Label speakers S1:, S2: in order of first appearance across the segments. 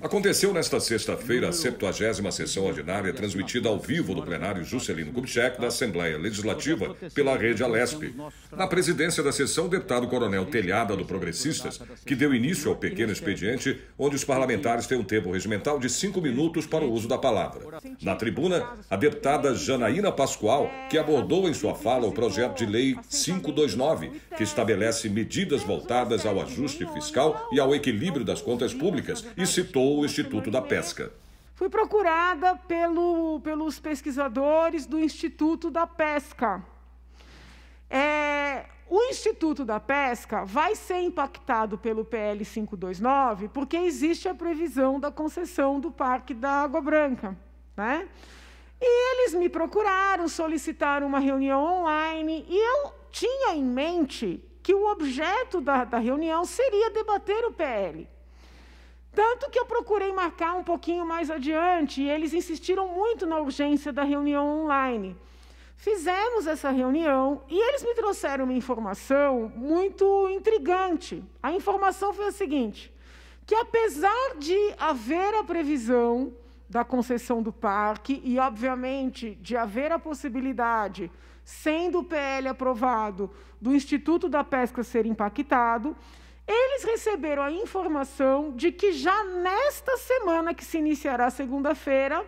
S1: Aconteceu nesta sexta-feira a 70 sessão ordinária transmitida ao vivo do plenário Juscelino Kubitschek da Assembleia Legislativa pela Rede Alesp. Na presidência da sessão, o deputado Coronel Telhada do Progressistas, que deu início ao pequeno expediente, onde os parlamentares têm um tempo regimental de cinco minutos para o uso da palavra. Na tribuna, a deputada Janaína Pascoal, que abordou em sua fala o projeto de lei 529, que estabelece medidas voltadas ao ajuste fiscal e ao equilíbrio das contas públicas, e citou ou o Instituto da Pesca.
S2: Fui procurada pelo, pelos pesquisadores do Instituto da Pesca. É, o Instituto da Pesca vai ser impactado pelo PL 529 porque existe a previsão da concessão do Parque da Água Branca. Né? E eles me procuraram, solicitaram uma reunião online e eu tinha em mente que o objeto da, da reunião seria debater o PL. Tanto que eu procurei marcar um pouquinho mais adiante e eles insistiram muito na urgência da reunião online. Fizemos essa reunião e eles me trouxeram uma informação muito intrigante. A informação foi a seguinte: que apesar de haver a previsão da concessão do parque e, obviamente, de haver a possibilidade, sendo o PL aprovado, do Instituto da Pesca ser impactado, eles receberam a informação de que já nesta semana, que se iniciará segunda-feira,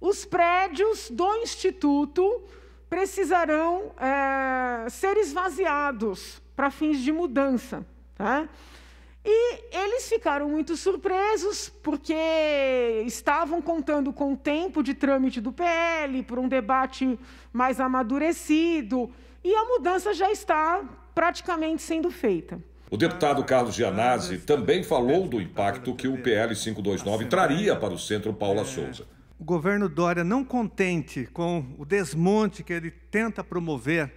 S2: os prédios do Instituto precisarão é, ser esvaziados para fins de mudança. Tá? E eles ficaram muito surpresos, porque estavam contando com o tempo de trâmite do PL, por um debate mais amadurecido, e a mudança já está praticamente sendo feita.
S1: O deputado Carlos Gianazzi também falou do impacto que o PL 529 traria para o centro Paula é. Souza.
S3: O governo Dória, não contente com o desmonte que ele tenta promover,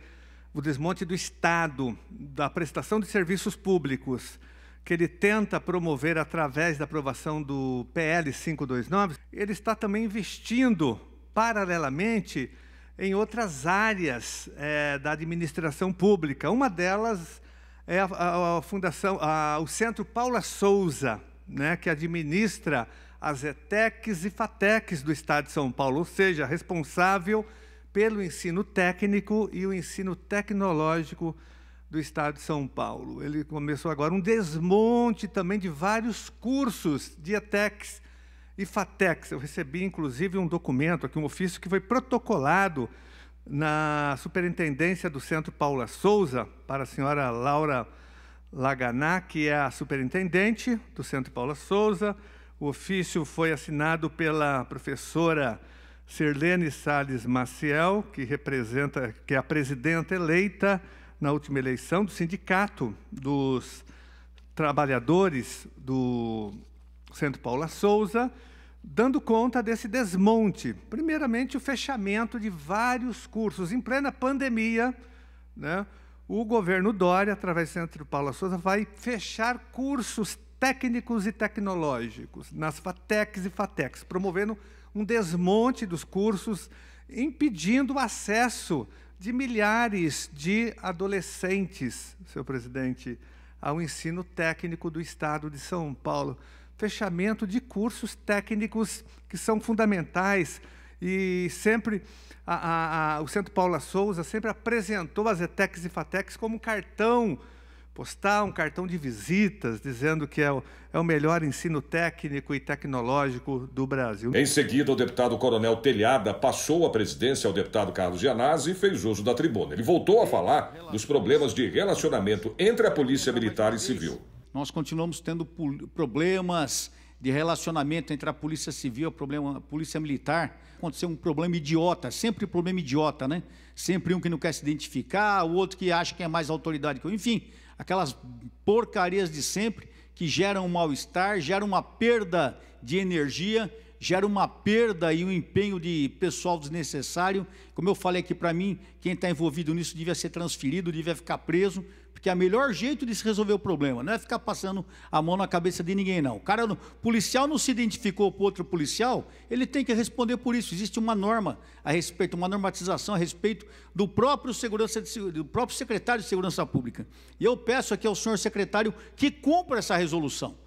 S3: o desmonte do Estado, da prestação de serviços públicos, que ele tenta promover através da aprovação do PL 529, ele está também investindo paralelamente em outras áreas é, da administração pública. Uma delas é a, a, a fundação, o Centro Paula Souza, né, que administra as ETECs e FATECs do Estado de São Paulo, ou seja, responsável pelo ensino técnico e o ensino tecnológico do Estado de São Paulo. Ele começou agora um desmonte também de vários cursos de ETECs e FATECs. Eu recebi, inclusive, um documento aqui, um ofício que foi protocolado na superintendência do Centro Paula Souza, para a senhora Laura Laganá, que é a superintendente do Centro Paula Souza. O ofício foi assinado pela professora Sirlene Sales Maciel, que representa, que é a presidenta eleita na última eleição do Sindicato dos Trabalhadores do Centro Paula Souza, dando conta desse desmonte. Primeiramente, o fechamento de vários cursos. Em plena pandemia, né, o governo Dória, através do Centro Paula Souza, vai fechar cursos técnicos e tecnológicos nas FATECs e FATECs, promovendo um desmonte dos cursos, impedindo o acesso de milhares de adolescentes, senhor presidente, ao ensino técnico do Estado de São Paulo fechamento de cursos técnicos que são fundamentais e sempre a, a, a, o Centro Paula Souza sempre apresentou as ETECs e FATECs como um cartão postal, um cartão de visitas, dizendo que é o, é o melhor ensino técnico e tecnológico do Brasil. Em
S1: seguida, o deputado Coronel Telhada passou a presidência ao deputado Carlos Gianazzi e fez uso da tribuna. Ele voltou a falar dos problemas de relacionamento entre a polícia militar e civil.
S4: Nós continuamos tendo problemas de relacionamento entre a polícia civil e a polícia militar. Aconteceu um problema idiota, sempre problema idiota, né? Sempre um que não quer se identificar, o outro que acha que é mais autoridade que eu. Enfim, aquelas porcarias de sempre que geram um mal-estar, geram uma perda de energia, geram uma perda e um empenho de pessoal desnecessário. Como eu falei aqui para mim, quem está envolvido nisso devia ser transferido, devia ficar preso, porque é o melhor jeito de se resolver o problema, não é ficar passando a mão na cabeça de ninguém, não. O cara, o policial não se identificou com outro policial, ele tem que responder por isso. Existe uma norma a respeito, uma normatização a respeito do próprio, segurança de, do próprio secretário de Segurança Pública. E eu peço aqui ao senhor secretário que cumpra essa resolução.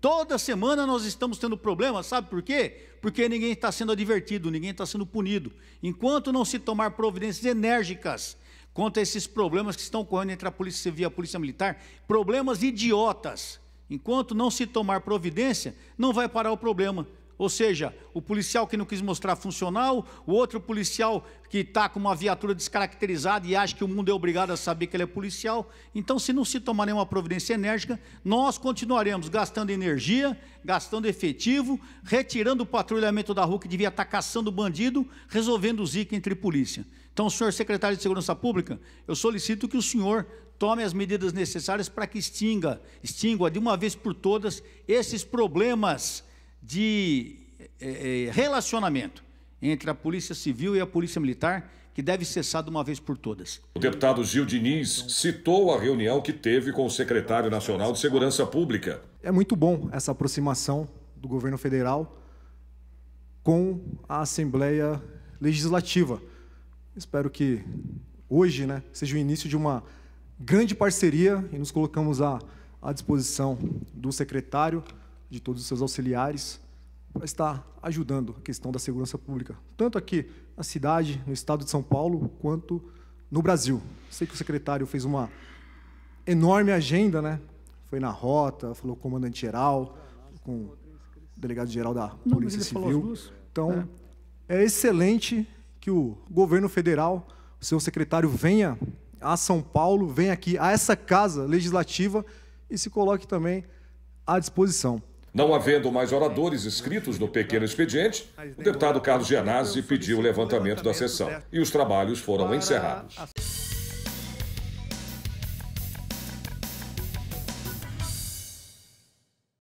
S4: Toda semana nós estamos tendo problema, sabe por quê? Porque ninguém está sendo advertido, ninguém está sendo punido. Enquanto não se tomar providências enérgicas contra esses problemas que estão ocorrendo entre a Polícia Civil e a Polícia Militar, problemas idiotas. Enquanto não se tomar providência, não vai parar o problema. Ou seja, o policial que não quis mostrar funcional, o outro policial que está com uma viatura descaracterizada e acha que o mundo é obrigado a saber que ele é policial. Então, se não se tomar nenhuma providência enérgica, nós continuaremos gastando energia, gastando efetivo, retirando o patrulhamento da rua que devia estar tá caçando o bandido, resolvendo o zica entre polícia. Então, senhor secretário de Segurança Pública, eu solicito que o senhor tome as medidas necessárias para que extinga, extinga de uma vez por todas esses problemas de é, relacionamento entre a Polícia Civil e a Polícia Militar que deve cessar de uma vez por todas.
S1: O deputado Gil Diniz citou a reunião que teve com o secretário nacional de Segurança Pública.
S5: É muito bom essa aproximação do governo federal com a Assembleia Legislativa. Espero que hoje né, seja o início de uma grande parceria e nos colocamos à, à disposição do secretário de todos os seus auxiliares, para estar ajudando a questão da segurança pública, tanto aqui na cidade, no estado de São Paulo, quanto no Brasil. Sei que o secretário fez uma enorme agenda, né? Foi na rota, falou com o comandante geral, com o delegado geral da Não, Polícia Civil. Então, é. é excelente que o governo federal, o seu secretário, venha a São Paulo, venha aqui a essa casa legislativa e se coloque também à disposição.
S1: Não havendo mais oradores inscritos no pequeno expediente, o deputado Carlos Gianazzi pediu o levantamento da sessão e os trabalhos foram encerrados.